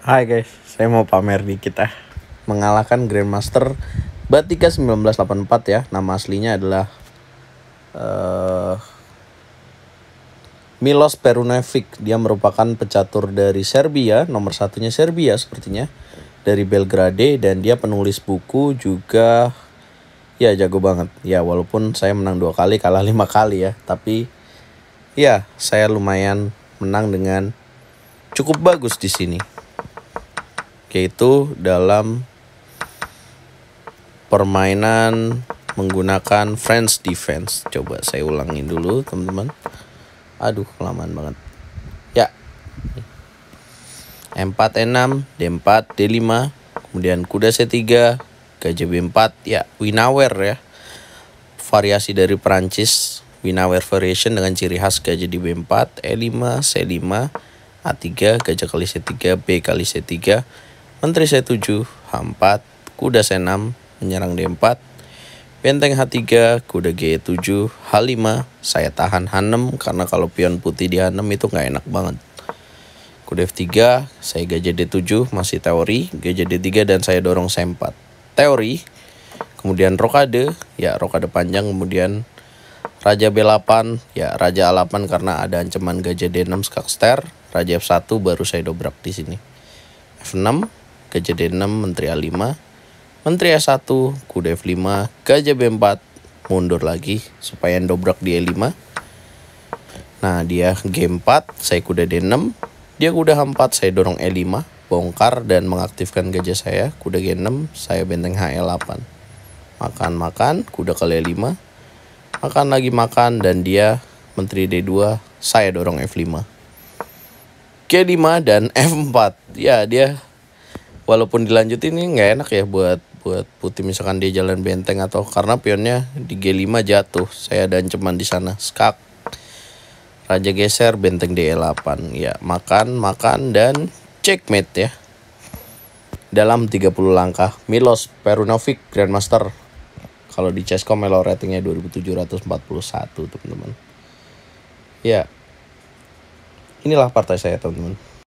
Hai guys, saya mau pamer dikit kita ya. Mengalahkan Grandmaster Batika 1984 ya. Nama aslinya adalah uh, Milos Perunovic. Dia merupakan pecatur dari Serbia, nomor satunya Serbia sepertinya dari Belgrade dan dia penulis buku juga ya jago banget. Ya walaupun saya menang dua kali, kalah lima kali ya, tapi ya saya lumayan menang dengan cukup bagus di sini yaitu dalam permainan menggunakan French defense. Coba saya ulangin dulu, teman-teman. Aduh, kelamaan banget. Ya. M4 E6, D4, D5, kemudian kuda C3, gajah B4, ya winawer ya. Variasi dari Perancis, winawer variation dengan ciri khas gajah di B4, E5, C5, A3, gajah kali C3, B kali C3, Menteri C7, H4, Kuda C6, menyerang D4, Benteng H3, Kuda G7, H5, saya tahan H6 karena kalau pion putih di H6 itu nggak enak banget. Kuda F3, saya gajah D7, masih teori, gajah D3 dan saya dorong C4. Teori, kemudian rokade, ya rokade panjang, kemudian Raja B8, ya Raja A8 karena ada ancaman gajah D6 skakster, Raja F1 baru saya dobrak di sini. F6, Gajah D6, Menteri A5, Menteri A1, Kuda F5, Gajah B4, mundur lagi supaya dobrak di E5. Nah, dia G4, saya kuda D6, dia kuda H4, saya dorong E5, bongkar dan mengaktifkan gajah saya, kuda G6, saya benteng HE8. Makan-makan, kuda ke E5, makan lagi makan, dan dia Menteri D2, saya dorong F5. G5 dan F4. Ya, dia walaupun dilanjutin ini nggak enak ya buat buat putih misalkan dia jalan benteng atau karena pionnya di G5 jatuh saya dan cuman di sana skak raja geser benteng D8 ya makan makan dan checkmate ya dalam 30 langkah Milos Perunovic Grandmaster kalau di Chesscom Melo ratingnya 2741 teman-teman ya inilah partai saya teman-teman